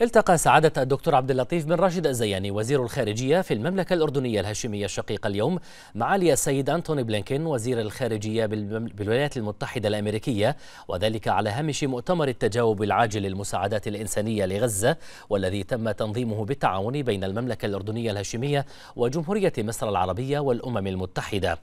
التقى سعادة الدكتور عبد اللطيف بن راشد الزياني وزير الخارجية في المملكة الأردنية الهاشمية الشقيقة اليوم معالي السيد أنتوني بلينكين وزير الخارجية بالولايات المتحدة الأمريكية وذلك على هامش مؤتمر التجاوب العاجل للمساعدات الإنسانية لغزة والذي تم تنظيمه بالتعاون بين المملكة الأردنية الهاشمية وجمهورية مصر العربية والأمم المتحدة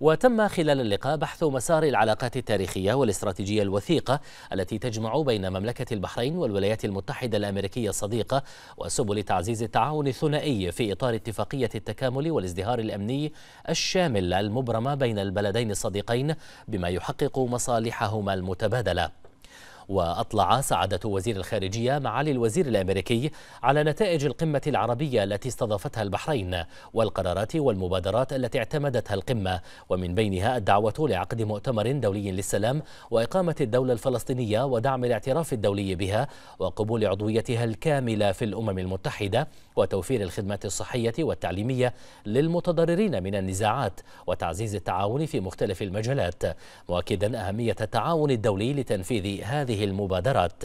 وتم خلال اللقاء بحث مسار العلاقات التاريخية والاستراتيجية الوثيقة التي تجمع بين مملكة البحرين والولايات المتحدة الأمريكية أمريكية الصديقة وسبل تعزيز التعاون الثنائي في إطار اتفاقية التكامل والازدهار الأمني الشامل المبرمة بين البلدين الصديقين بما يحقق مصالحهما المتبادلة وأطلع سعادة وزير الخارجية معالي الوزير الأمريكي على نتائج القمة العربية التي استضافتها البحرين والقرارات والمبادرات التي اعتمدتها القمة ومن بينها الدعوة لعقد مؤتمر دولي للسلام وإقامة الدولة الفلسطينية ودعم الاعتراف الدولي بها وقبول عضويتها الكاملة في الأمم المتحدة وتوفير الخدمات الصحية والتعليمية للمتضررين من النزاعات وتعزيز التعاون في مختلف المجالات مؤكدا أهمية التعاون الدولي لتنفيذ هذه هذه المبادرات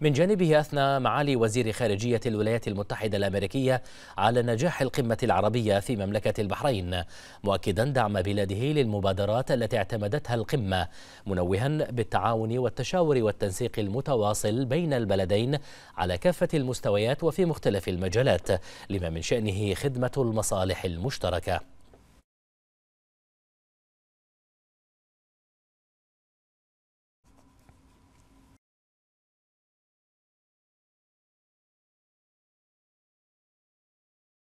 من جانبه أثنى معالي وزير خارجية الولايات المتحدة الأمريكية على نجاح القمة العربية في مملكة البحرين مؤكدا دعم بلاده للمبادرات التي اعتمدتها القمة منوها بالتعاون والتشاور والتنسيق المتواصل بين البلدين على كافة المستويات وفي مختلف المجالات لما من شأنه خدمة المصالح المشتركة